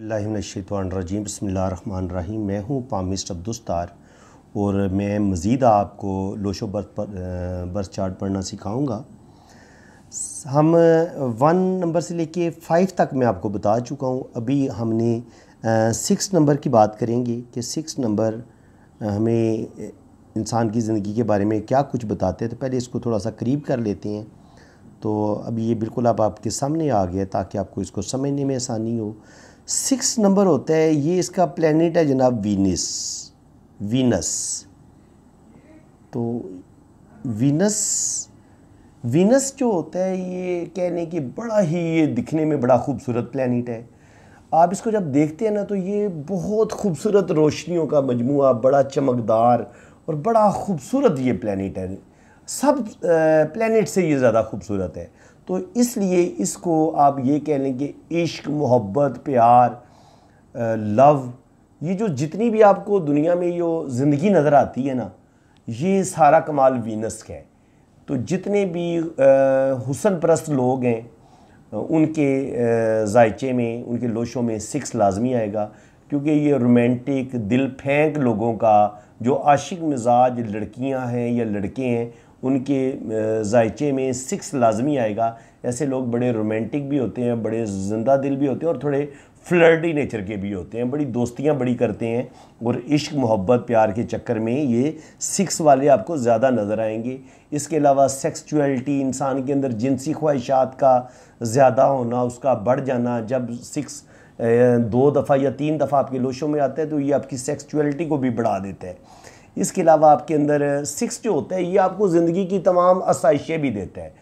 रजीम बसमीम मैं हूँ पामिस्ट अब्दुस्तार और मैं मज़ीद आपको लोशो बर्थ पर बर्थ चार्ट पढ़ना सिखाऊंगा हम वन नंबर से लेके फाइव तक मैं आपको बता चुका हूँ अभी हमने सिक्स नंबर की बात करेंगे कि सिक्स नंबर हमें इंसान की ज़िंदगी के बारे में क्या कुछ बताते हैं तो पहले इसको थोड़ा सा करीब कर लेते हैं तो अभी ये बिल्कुल अब आप आपके सामने आ गया ताकि आपको इसको समझने में आसानी हो सिक्स नंबर होता है ये इसका प्लेनेट है जनाब वीनस वीनस तो वीनस वीनस जो होता है ये कहने की बड़ा ही ये दिखने में बड़ा खूबसूरत प्लानट है आप इसको जब देखते हैं ना तो ये बहुत खूबसूरत रोशनियों का मजमू बड़ा चमकदार और बड़ा खूबसूरत ये प्लानट है सब प्लानट से ये ज़्यादा खूबसूरत है तो इसलिए इसको आप ये कह लें कि इश्क मोहब्बत प्यार लव ये जो जितनी भी आपको दुनिया में जो ज़िंदगी नज़र आती है ना ये सारा कमाल वीनस का है तो जितने भी हुसन परस्त लोग हैं उनके जायचे में उनके लोशों में सिक्स लाजमी आएगा क्योंकि ये रोमांटिक दिल फेंक लोगों का जो आशिक मिजाज लड़कियां हैं या लड़के हैं उनके जायचे में सिक्स लाजमी आएगा ऐसे लोग बड़े रोमांटिक भी होते हैं बड़े जिंदा दिल भी होते हैं और थोड़े फ्लर्टी नेचर के भी होते हैं बड़ी दोस्तियाँ बड़ी करते हैं और इश्क मोहब्बत प्यार के चक्कर में ये सिक्स वाले आपको ज़्यादा नज़र आएंगे इसके अलावा सेक्सुअलिटी इंसान के अंदर जिनसी ख्वाहिशात का ज़्यादा होना उसका बढ़ जाना जब सिक्स दो दफ़ा या तीन दफ़ा आपके लोशों में आता है तो ये आपकी सेक्सुअलिटी को भी बढ़ा देता है इसके अलावा आपके अंदर सिक्स जो होता है ये आपको ज़िंदगी की तमाम आसाइशें भी देता है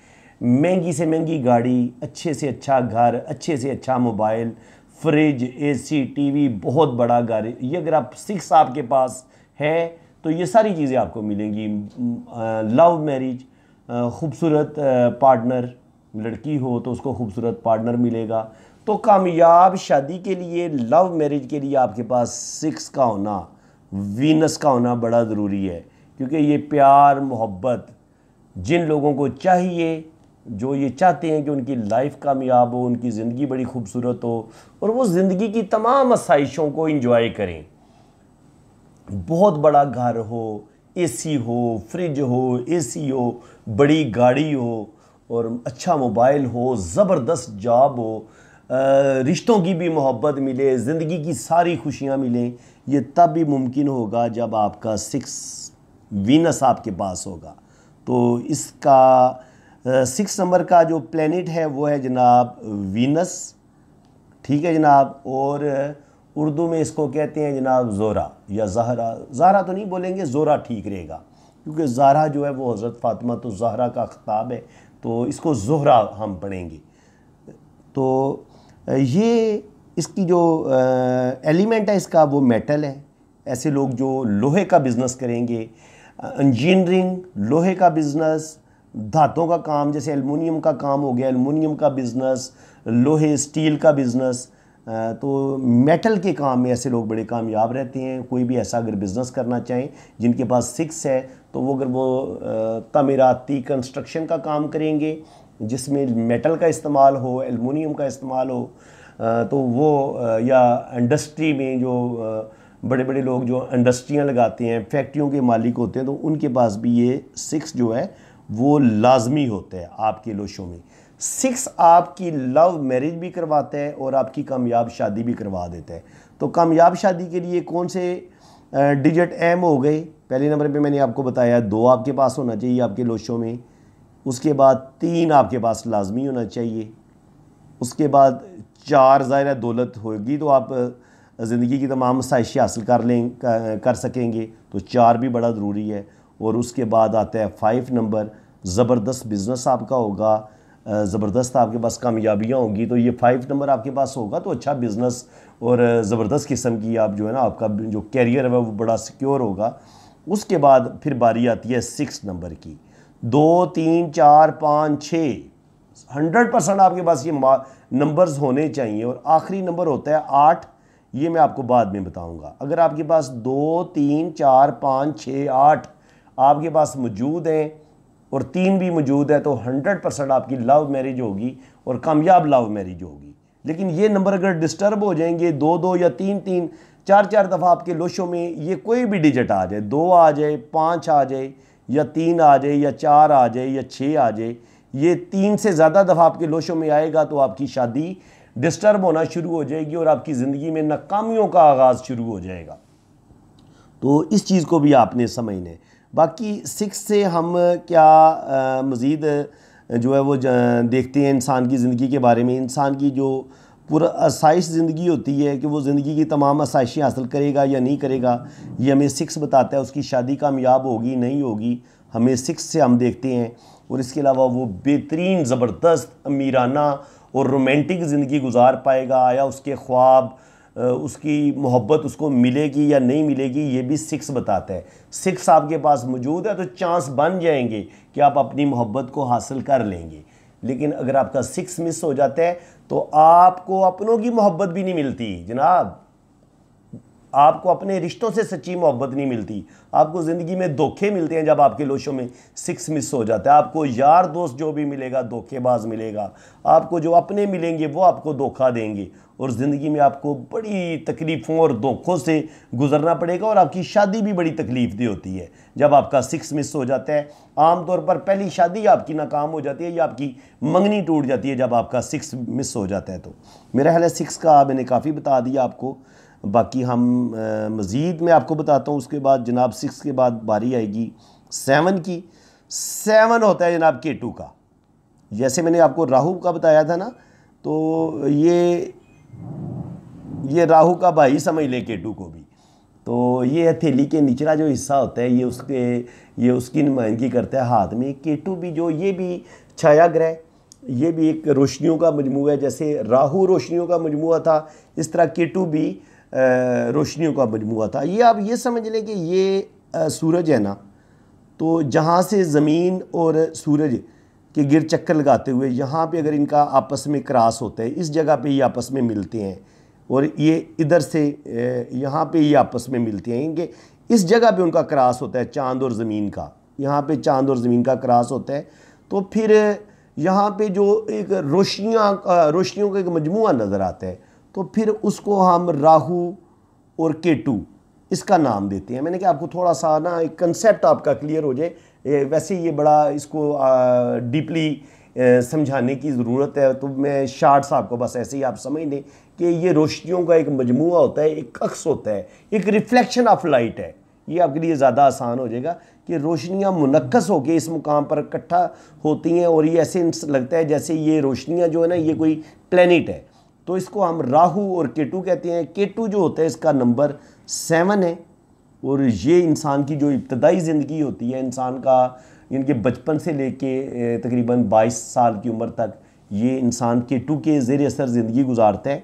महंगी से महंगी गाड़ी अच्छे से अच्छा घर अच्छे से अच्छा मोबाइल फ्रिज एसी टीवी बहुत बड़ा घर ये अगर आप सिक्स आपके पास है तो ये सारी चीज़ें आपको मिलेंगी लव मैरिज खूबसूरत पार्टनर लड़की हो तो उसको खूबसूरत पार्टनर मिलेगा तो कामयाब शादी के लिए लव मैरिज के लिए आपके पास सिक्स का होना वीनस का होना बड़ा ज़रूरी है क्योंकि ये प्यार मोहब्बत जिन लोगों को चाहिए जो ये चाहते हैं कि उनकी लाइफ कामयाब हो उनकी ज़िंदगी बड़ी खूबसूरत हो और वो ज़िंदगी की तमाम आसाइशों को इंजॉय करें बहुत बड़ा घर हो एसी हो फ्रिज हो एसी हो बड़ी गाड़ी हो और अच्छा मोबाइल हो ज़बरदस्त जॉब हो रिश्तों की भी मोहब्बत मिले ज़िंदगी की सारी खुशियाँ मिलें ये तब भी मुमकिन होगा जब आपका सिक्स वीनस आपके पास होगा तो इसका सिक्स नंबर का जो प्लेनेट है वो है जनाब वीनस ठीक है जनाब और उर्दू में इसको कहते हैं जनाब जोरा या जहरा जहरा तो नहीं बोलेंगे जोरा ठीक रहेगा क्योंकि जहरा जो है वो हज़रत फ़ातिमा तो जहरा का खताब है तो इसको जोहरा हम पढ़ेंगे तो ये इसकी जो एलिमेंट है इसका वो मेटल है ऐसे लोग जो लोहे का बिज़नेस करेंगे इंजीनियरिंग लोहे का बिज़नेस धातों का काम जैसे एलमिनियम का काम हो गया एलमिनियम का बिज़नेस लोहे स्टील का बिज़नेस तो मेटल के काम में ऐसे लोग बड़े कामयाब रहते हैं कोई भी ऐसा अगर बिज़नेस करना चाहें जिनके पास सिक्स है तो वो अगर वो तमीराती कंस्ट्रक्शन का काम करेंगे जिसमें मेटल का इस्तेमाल हो एलमिनियम का इस्तेमाल हो तो वो या इंडस्ट्री में जो बड़े बड़े लोग जो इंडस्ट्रियाँ लगाते हैं फैक्ट्रियों के मालिक होते हैं तो उनके पास भी ये सिक्स जो है वो लाजमी होता है आपके लोशों में सिक्स आपकी लव मैरिज भी करवाता है और आपकी कामयाब शादी भी करवा देता है तो कामयाब शादी के लिए कौन से डिजिट एम हो गए पहले नंबर पे मैंने आपको बताया दो आपके पास होना चाहिए आपके लोशों में उसके बाद तीन आपके पास लाजमी होना चाहिए उसके बाद चार ज़ाहिर दौलत होगी तो आप ज़िंदगी की तमाम साइशें हासिल कर लें कर सकेंगे तो चार भी बड़ा ज़रूरी है और उसके बाद आता है फाइव नंबर ज़बरदस्त बिज़नेस आपका होगा ज़बरदस्त आपके पास कामयाबियाँ होगी तो ये फाइव नंबर आपके पास होगा तो अच्छा बिज़नेस और ज़बरदस्त किस्म की आप जो है ना आपका जो कैरियर है वो बड़ा सिक्योर होगा उसके बाद फिर बारी आती है सिक्स नंबर की दो तीन चार पाँच छः हंड्रेड परसेंट आपके पास ये नंबर्स होने चाहिए और आखिरी नंबर होता है आठ ये मैं आपको बाद में बताऊंगा अगर आपके पास दो तीन चार पाँच छः आठ आपके पास मौजूद हैं और तीन भी मौजूद है तो हंड्रेड परसेंट आपकी लव मैरिज होगी और कामयाब लव मैरिज होगी लेकिन ये नंबर अगर डिस्टर्ब हो जाएंगे दो दो या तीन तीन चार चार दफ़ा आपके लोशों में ये कोई भी डिजिट आ जाए दो आ जाए पाँच आ जाए या तीन आ जाए या चार आ जाए या छः आ जाए ये तीन से ज़्यादा दफ़ा आपके लोशों में आएगा तो आपकी शादी डिस्टर्ब होना शुरू हो जाएगी और आपकी ज़िंदगी में नाकामियों का आगाज़ शुरू हो जाएगा तो इस चीज़ को भी आपने समझना है बाकी सिक्स से हम क्या मज़ीद जो है वो देखते हैं इंसान की ज़िंदगी के बारे में इंसान की जो आसाइश ज़िंदगी होती है कि वो ज़िंदगी की तमाम आसाइशें हासिल करेगा या नहीं करेगा ये हमें सिक्स बताता है उसकी शादी कामयाब होगी नहीं होगी हमें सिक्स से हम देखते हैं और इसके अलावा वो बेहतरीन ज़बरदस्त अमीराना और रोमांटिक ज़िंदगी गुजार पाएगा या उसके ख्वाब उसकी मोहब्बत उसको मिलेगी या नहीं मिलेगी ये भी सिक्स बताता है सिक्स आपके पास मौजूद है तो चांस बन जाएंगे कि आप अपनी मोहब्बत को हासिल कर लेंगे लेकिन अगर आपका सिक्स मिस हो जाता है तो आपको अपनों की मोहब्बत भी नहीं मिलती जनाब आपको अपने रिश्तों से सच्ची मोहब्बत नहीं मिलती आपको ज़िंदगी में धोखे मिलते हैं जब आपके लोशों में सिक्स मिस हो जाता है आपको यार दोस्त जो भी मिलेगा धोखेबाज मिलेगा आपको जो अपने मिलेंगे वो आपको धोखा देंगे और ज़िंदगी में आपको बड़ी तकलीफ़ों और धोखों से गुजरना पड़ेगा और आपकी शादी भी बड़ी तकलीफ दे होती है जब आपका सिक्स मिस हो जाता है आमतौर पर पहली शादी आपकी नाकाम हो जाती है या आपकी मंगनी टूट जाती है जब आपका सिक्स मिस हो जाता है तो मेरा ख्याल है सिक्स का मैंने काफ़ी बता दिया आपको बाकी हम मज़ीद मैं आपको बताता हूँ उसके बाद जनाब सिक्स के बाद बारी आएगी सेवन की सेवन होता है जनाब के टू का जैसे मैंने आपको राहु का बताया था ना तो ये ये राहु का भाई समझ लें केटू को भी तो ये हथेली के निचला जो हिस्सा होता है ये उसके ये उसकी नुमाइंदगी करता है हाथ में केटू भी जो ये भी छाया ग्रह ये भी एक रोशनियों का मजमू है जैसे राहु रोशनियों का मजमू था इस तरह केटू भी रोशनियों का मजमू था ये आप ये समझ लें कि ये सूरज है ना तो जहाँ से ज़मीन और सूरज के गिर चक्कर लगाते हुए यहाँ पे अगर इनका आपस में क्रॉस होता है इस जगह पे ये आपस में मिलते हैं और ये इधर से यहाँ पे ये आपस में मिलते हैं इनके इस जगह पे उनका क्रॉस होता है चांद और ज़मीन का यहाँ पे चांद और ज़मीन का क्रॉस होता है तो फिर यहाँ पे जो एक रोशनियाँ रोशनियों का एक मजमू नज़र आता है तो फिर उसको हम राहु और केटू इसका नाम देते हैं मैंने कहा आपको थोड़ा सा ना एक कंसेप्ट आपका क्लियर हो जाए वैसे ये बड़ा इसको डीपली समझाने की ज़रूरत है तो मैं शार्ट्स आपको बस ऐसे ही आप समझ लें कि ये रोशनियों का एक मजमू होता है एक अक्स होता है एक रिफ्लेक्शन ऑफ लाइट है ये आपके लिए ज़्यादा आसान हो जाएगा कि रोशनियाँ मुनक्स होकर इस मुकाम पर इकट्ठा होती हैं और ये ऐसे लगता है जैसे ये रोशनियाँ जो है ना ये कोई प्लानट है तो इसको हम राहु और केटू कहते हैं केटू जो होता है इसका नंबर सेवन है और ये इंसान की जो इब्तदाई ज़िंदगी होती है इंसान का इनके बचपन से लेके तकरीबन 22 साल की उम्र तक ये इंसान केटू के ज़ेर असर ज़िंदगी गुजारता है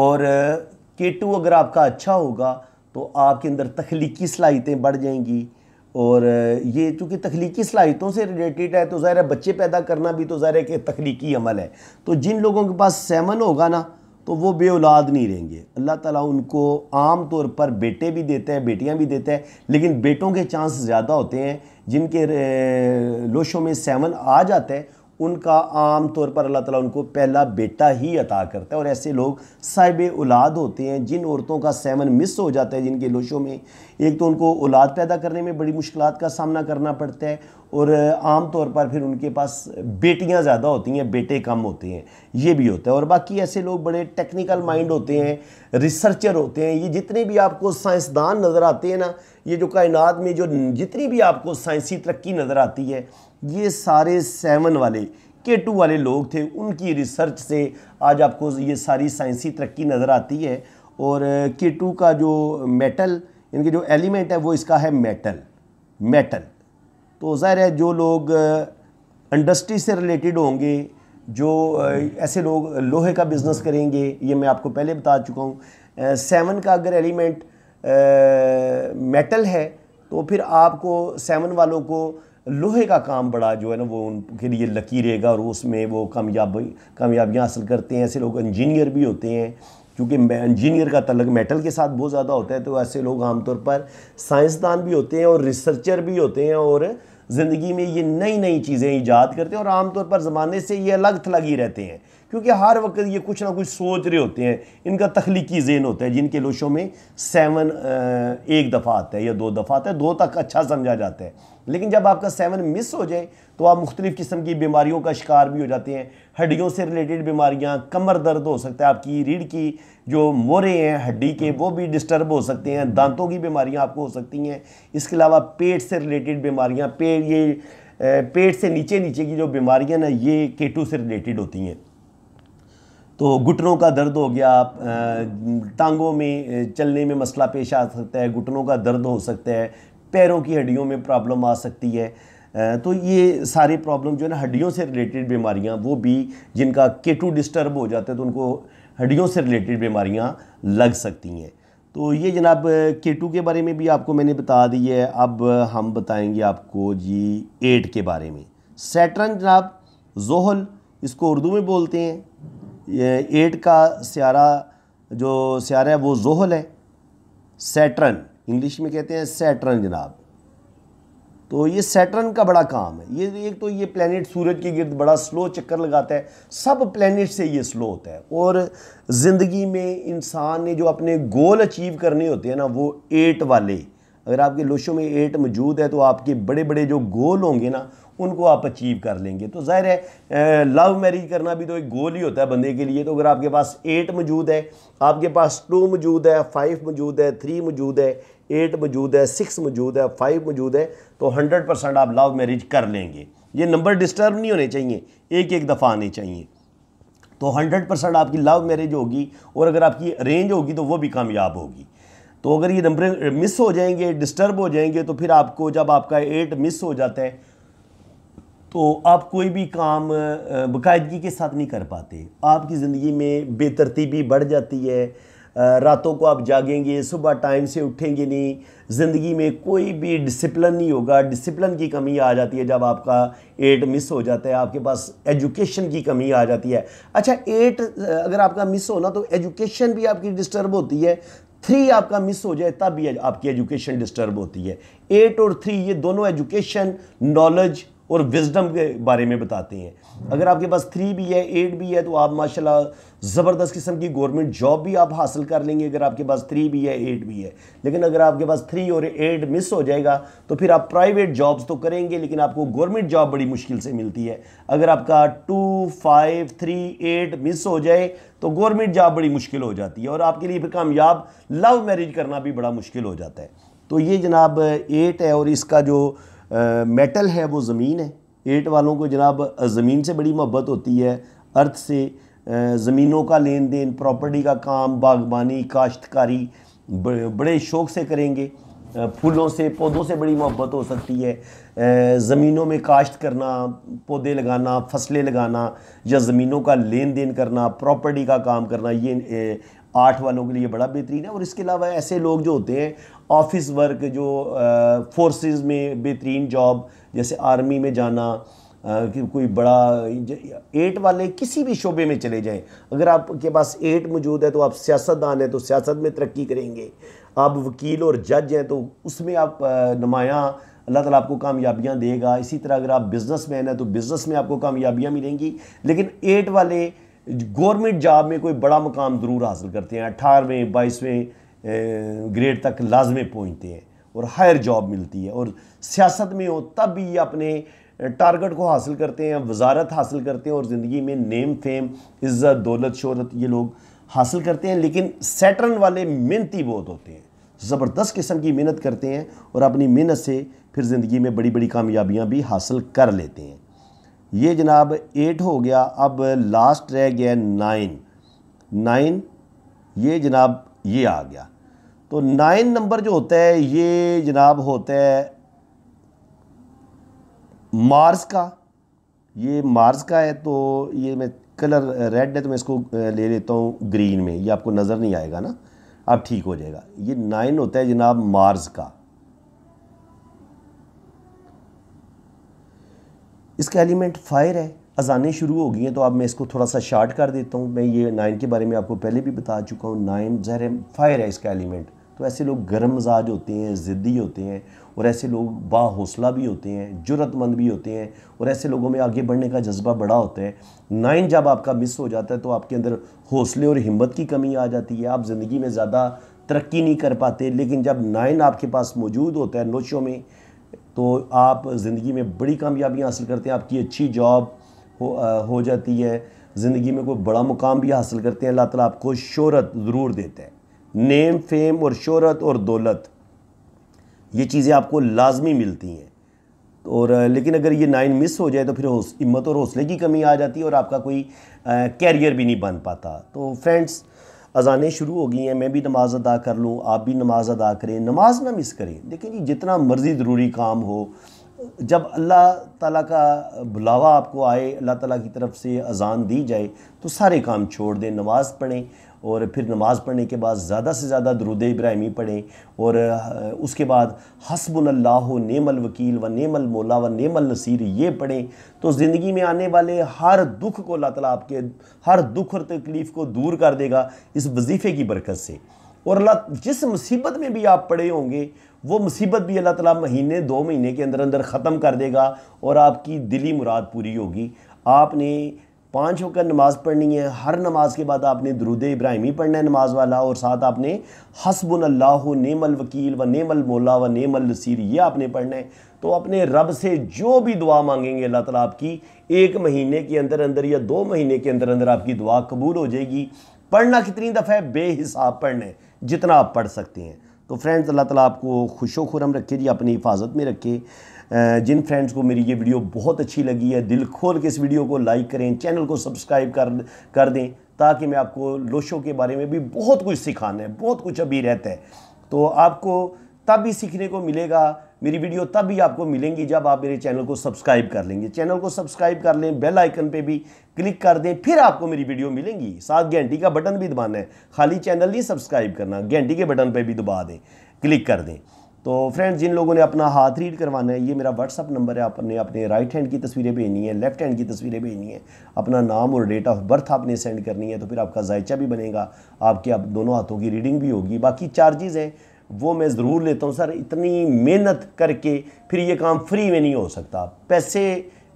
और केटू अगर आपका अच्छा होगा तो आपके अंदर तख्लीकी सलाहितें बढ़ जाएंगी और ये चूँकि तख्लीकी सलाहितों से रिलेटेड है तो ज़ाहिर है बच्चे पैदा करना भी तो ज़ाहिर है कि तख्लीकी अमल है तो जिन लोगों के पास सेवन होगा ना तो वो बे औलाद नहीं रहेंगे अल्लाह ताला उनको आम तौर पर बेटे भी देते हैं बेटियां भी देते हैं लेकिन बेटों के चांस ज़्यादा होते हैं जिनके लोशों में सेवन आ जाता है उनका आम तौर पर अल्लाह ताला उनको पहला बेटा ही अता करता है और ऐसे लोग साहिब औलाद होते हैं जिन औरतों का सेवन मिस हो जाता है जिनके लोशों में एक तो उनको औलाद पैदा करने में बड़ी मुश्किल का सामना करना पड़ता है और आम तौर पर फिर उनके पास बेटियां ज़्यादा होती हैं बेटे कम होते हैं ये भी होता है और बाकी ऐसे लोग बड़े टेक्निकल माइंड होते हैं रिसर्चर होते हैं ये जितने भी आपको साइंसदान नज़र आते हैं ना ये जो कायनात में जो जितनी भी आपको साइंसी तरक्की नज़र आती है ये सारे सेवन वाले के टू वाले लोग थे उनकी रिसर्च से आज आपको ये सारी साइंसी तरक्की नज़र आती है और के टू का जो मेटल इनके जो एलिमेंट है वो इसका है मेटल मेटल तो ज़ाहिर है जो लोग इंडस्ट्री से रिलेटेड होंगे जो ऐसे लोग लोहे का बिज़नेस करेंगे ये मैं आपको पहले बता चुका हूँ सेवन का अगर एलिमेंट मेटल है तो फिर आपको सेवन वालों को लोहे का काम बड़ा जो है ना वो उनके लिए लकी रहेगा और उसमें वो कामयाब कामयाबियाँ हासिल करते हैं ऐसे लोग इंजीनियर भी होते हैं क्योंकि इंजीनियर का तलग मेटल के साथ बहुत ज़्यादा होता है तो ऐसे लोग आमतौर पर साइंसदान भी होते हैं और रिसर्चर भी होते हैं और ज़िंदगी में ये नई नई चीज़ें ईजाद करते हैं और आमतौर पर ज़माने से ये अलग थलग ही रहते हैं क्योंकि हर वक्त ये कुछ ना कुछ सोच रहे होते हैं इनका तख्लीकी जेन होता है जिनके लोशों में सेवन एक दफ़ा आता है या दो दफ़ा आता है दो तक अच्छा समझा जाता है लेकिन जब आपका सेवन मिस हो जाए तो आप मुख्तलिफ़ किस्म की बीमारियों का शिकार भी हो जाते हैं हड्डियों से रिलेटेड बीमारियाँ कमर दर्द हो सकता है आपकी रीढ़ की जो मोरे हैं हड्डी के वो भी डिस्टर्ब हो सकते हैं दांतों की बीमारियाँ आपको हो सकती हैं इसके अलावा पेट से रिलेटेड बीमारियाँ पेट ये पेट से नीचे नीचे की जो बीमारियाँ ना ये केटू से रिलेटेड होती हैं तो घुटनों का दर्द हो गया टांगों में चलने में मसला पेश आ सकता है घुटनों का दर्द हो सकता है पैरों की हड्डियों में प्रॉब्लम आ सकती है तो ये सारे प्रॉब्लम जो है ना हड्डियों से रिलेटेड बीमारियां वो भी जिनका केटू डिस्टर्ब हो जाता है तो उनको हड्डियों से रिलेटेड बीमारियां लग सकती हैं तो ये जनाब केटू के बारे में भी आपको मैंने बता दी है अब हम बताएंगे आपको जी एट के बारे में सैटरन जनाब जोहल इसको उर्दू में बोलते हैं एट का स्यारा जो स्यारा है वो जोहल है सैटरन इंग्लिश में कहते हैं सैटरन जनाब तो ये सैटरन का बड़ा काम है ये एक तो ये प्लानट सूरज के गिर्द बड़ा स्लो चक्कर लगाता है सब प्लानट से ये स्लो होता है और ज़िंदगी में इंसान ने जो अपने गोल अचीव करने होते हैं ना वो एट वाले अगर आपके लोशों में एट मौजूद है तो आपके बड़े बड़े जो गोल होंगे ना उनको आप अचीव कर लेंगे तो ज़ाहिर है लव मैरिज करना भी तो एक गोल ही होता है बंदे के लिए तो अगर आपके पास एट मौजूद है आपके पास टू मौजूद है फाइव मौजूद है थ्री मौजूद है एट मौजूद है सिक्स मौजूद है फाइव मौजूद है तो हंड्रेड परसेंट आप लव मैरिज कर लेंगे ये नंबर डिस्टर्ब नहीं होने चाहिए एक एक दफ़ा आने चाहिए तो हंड्रेड परसेंट आपकी लव मैरिज होगी और अगर आपकी अरेंज होगी तो वो भी कामयाब होगी तो अगर ये नंबर मिस हो जाएंगे डिस्टर्ब हो जाएंगे तो फिर आपको जब आपका एट मिस हो जाता है तो आप कोई भी काम बाकायदगी के साथ नहीं कर पाते आपकी ज़िंदगी में बेतरतीबी बढ़ जाती है रातों को आप जागेंगे सुबह टाइम से उठेंगे नहीं ज़िंदगी में कोई भी डिसिप्लिन नहीं होगा डिसिप्लिन की कमी आ जाती है जब आपका एट मिस हो जाता है आपके पास एजुकेशन की कमी आ जाती है अच्छा एट अगर आपका मिस होना तो एजुकेशन भी आपकी डिस्टर्ब होती है थ्री आपका मिस हो जाए तब ये आपकी एजुकेशन डिस्टर्ब होती है एट और थ्री ये दोनों एजुकेशन नॉलेज और विजडम के बारे में बताती हैं अगर आपके पास थ्री भी है एट भी है तो आप माशाल्लाह ज़बरदस्त किस्म की गवर्नमेंट जॉब भी आप हासिल कर लेंगे अगर आपके पास थ्री भी है एट भी है लेकिन अगर आपके पास थ्री और एट मिस हो जाएगा तो फिर आप प्राइवेट जॉब्स तो करेंगे लेकिन आपको गवर्नमेंट जॉब बड़ी मुश्किल से मिलती है अगर आपका two five three eight miss हो जाए तो गवर्नमेंट जॉब बड़ी मुश्किल हो जाती है और आपके लिए फिर कामयाब लव मैरिज करना भी बड़ा मुश्किल हो जाता है तो ये जनाब एट है और इसका जो आ, मेटल है वो ज़मीन है एट वालों को जनाब ज़मीन से बड़ी मोहब्बत होती है अर्थ से ज़मीनों का लेन देन प्रॉपर्टी का काम बागबानी काश्तकारी बड़े शौक़ से करेंगे फूलों से पौधों से बड़ी मोहब्बत हो सकती है ज़मीनों में काश्त करना पौधे लगाना फसलें लगाना या ज़मीनों का लेन देन करना प्रॉपर्टी का काम करना ये आर्ट वालों के लिए बड़ा बेहतरीन है और इसके अलावा ऐसे लोग जो होते हैं ऑफिस वर्क जो फोर्सेस में बेहतरीन जॉब जैसे आर्मी में जाना कि कोई बड़ा एट वाले किसी भी शोबे में चले जाएं अगर आपके पास एट मौजूद है तो आप सियासतदान हैं तो सियासत में तरक्की करेंगे आप वकील और जज हैं तो उसमें आप नुमायाँ अल्लाह ताला आपको कामयाबियाँ देगा इसी तरह अगर आप बिज़नेस मैन हैं तो बिज़नेस में आपको कामयाबियाँ मिलेंगी लेकिन एट वाले गवर्नमेंट जॉब में कोई बड़ा मकाम ज़रूर हासिल करते हैं अठारहवें बाईसवें ग्रेड तक लाजमें पहुँचते हैं और हायर जॉब मिलती है और सियासत में हो तब भी अपने टारगेट को हासिल करते हैं वजारत हासिल करते हैं और ज़िंदगी में नेम फेम इज़्ज़त दौलत शहरत ये लोग हासिल करते हैं लेकिन सेटरन वाले मेहनती बहुत होते हैं ज़बरदस्त किस्म की मेहनत करते हैं और अपनी मेहनत से फिर ज़िंदगी में बड़ी बड़ी कामयाबियाँ भी हासिल कर लेते हैं ये जनाब एट हो गया अब लास्ट रह गया नाइन नाइन ये जनाब ये आ गया तो नाइन नंबर जो होता है ये जनाब होता है मार्स का ये मार्स का है तो ये मैं कलर रेड है तो मैं इसको ले लेता हूँ ग्रीन में ये आपको नज़र नहीं आएगा ना अब ठीक हो जाएगा ये नाइन होता है जनाब मार्स का इसका एलिमेंट फायर है अजानें शुरू हो गई हैं तो अब मैं इसको थोड़ा सा शार्ट कर देता हूँ मैं ये नाइन के बारे में आपको पहले भी बता चुका हूँ नाइन जहर फायर है इसका एलिमेंट तो ऐसे लोग गर्म मजाज होते हैं ज़िद्दी होते हैं और ऐसे लोग बाहौसला भी होते हैं ज़रूरतमंद भी होते हैं और ऐसे लोगों में आगे बढ़ने का जज्बा बड़ा होता है नाइन जब आपका मिस हो जाता है तो आपके अंदर हौसले और हिम्मत की कमी आ जाती है आप ज़िंदगी में ज़्यादा तरक्की नहीं कर पाते लेकिन जब नाइन आपके पास मौजूद होता है नोशों में तो आप ज़िंदगी में बड़ी कामयाबियाँ हासिल करते हैं आपकी अच्छी जॉब हो, आ, हो जाती है ज़िंदगी में कोई बड़ा मुकाम भी हासिल करते हैं अल्लाह ताला आपको शोहरत ज़रूर देता है नेम फेम और शोहरत और दौलत ये चीज़ें आपको लाजमी मिलती हैं और लेकिन अगर ये नाइन मिस हो जाए तो फिर हिम्मत और हौसले की कमी आ जाती है और आपका कोई कैरियर भी नहीं बन पाता तो फ्रेंड्स अजानें शुरू हो गई हैं मैं भी नमाज़ अदा कर लूँ आप भी नमाज़ अदा करें नमाज ना मिस करें देखें जी जितना मर्ज़ी ज़रूरी काम हो जब अल्लाह ताला का बुलावा आपको आए अल्लाह ताला की तरफ से अजान दी जाए तो सारे काम छोड़ दें नमाज़ पढ़ें और फिर नमाज़ पढ़ने के बाद ज़्यादा से ज़्यादा दरुद इब्राहिमी पढ़ें और उसके बाद हसबुल्ला नेमल वकील व नेमल मौला व नेमल नसीर ये पढ़ें तो ज़िंदगी में आने वाले हर दुख को अल्लाह ताला आपके हर दुख और तकलीफ़ को दूर कर देगा इस वजीफ़े की बरकत से और अल्लाह जिस मुसीबत में भी आप पड़े होंगे वो मुसीबत भी अल्लाह ताला महीने दो महीने के अंदर अंदर ख़त्म कर देगा और आपकी दिली मुराद पूरी होगी आपने पाँच होकर नमाज़ पढ़नी है हर नमाज के बाद आपने दरुद इब्राहिमी पढ़ना है नमाज वाला और साथ आपने हसबुन अल्लाह नेमल वकील व नेमल मौला व नेमल नसीर ये आपने पढ़ना है तो अपने रब से जो भी दुआ मांगेंगे अल्लाह ताला आपकी एक महीने के अंदर अंदर या दो महीने के अंदर अंदर आपकी दुआ कबूल हो जाएगी पढ़ना कितनी दफ़ा है बेहिसाब पढ़ना है जितना आप पढ़ सकते हैं तो फ्रेंड्स अल्लाह ताला आपको खुशो खुरम रखे जी अपनी हिफाजत में रखे जिन फ्रेंड्स को मेरी ये वीडियो बहुत अच्छी लगी है दिल खोल के इस वीडियो को लाइक करें चैनल को सब्सक्राइब कर कर दें ताकि मैं आपको लोशों के बारे में भी बहुत कुछ सिखाना है बहुत कुछ अभी रहता है तो आपको तब भी सीखने को मिलेगा मेरी वीडियो तब भी आपको मिलेंगी जब आप मेरे चैनल को सब्सक्राइब कर लेंगे चैनल को सब्सक्राइब कर लें बेल आइकन पे भी क्लिक कर दें फिर आपको मेरी वीडियो मिलेंगी साथ घंटी का बटन भी दबाना है खाली चैनल नहीं सब्सक्राइब करना घंटी के बटन पे भी दबा दें क्लिक कर दें तो फ्रेंड जिन लोगों ने अपना हाथ रीड करवाना है ये मेरा व्हाट्सअप नंबर है आपने अपने राइट हैंड की तस्वीरें भेजनी है लेफ्ट हैंड की तस्वीरें भेजनी है अपना नाम और डेट ऑफ बर्थ आपने सेंड करनी है तो फिर आपका जायचा भी बनेगा आपके आप दोनों हाथों की रीडिंग भी होगी बाकी चार्जेज़ हैं वो मैं ज़रूर लेता हूँ सर इतनी मेहनत करके फिर ये काम फ्री में नहीं हो सकता पैसे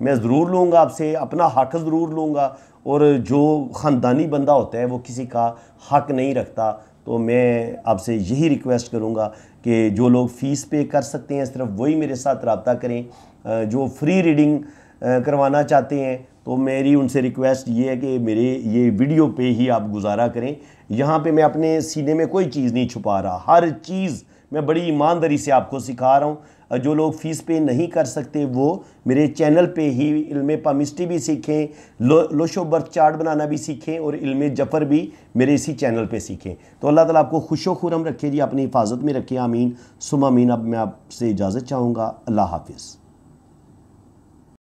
मैं ज़रूर लूँगा आपसे अपना हक ज़रूर लूँगा और जो ख़ानदानी बंदा होता है वो किसी का हक नहीं रखता तो मैं आपसे यही रिक्वेस्ट करूँगा कि जो लोग फ़ीस पे कर सकते हैं सिर्फ वही मेरे साथ रबता करें जो फ्री रीडिंग करवाना चाहते हैं तो मेरी उनसे रिक्वेस्ट ये है कि मेरे ये वीडियो पे ही आप गुजारा करें यहाँ पे मैं अपने सीने में कोई चीज़ नहीं छुपा रहा हर चीज़ मैं बड़ी ईमानदारी से आपको सिखा रहा हूँ जो लोग फ़ीस पे नहीं कर सकते वो मेरे चैनल पे ही इल्म पामिस्ट्री भी सीखें लो लोशो बर्थ चार्ट बनाना भी सीखें और इल्म जफ़र भी मेरे इसी चैनल पे सीखें तो अल्लाह ताला आपको खुश खुरम रखे जी अपनी हिफाजत में रखे आमीन सुम अमीन अब मैं आपसे इजाज़त चाहूँगा अल्लाह हाफिज़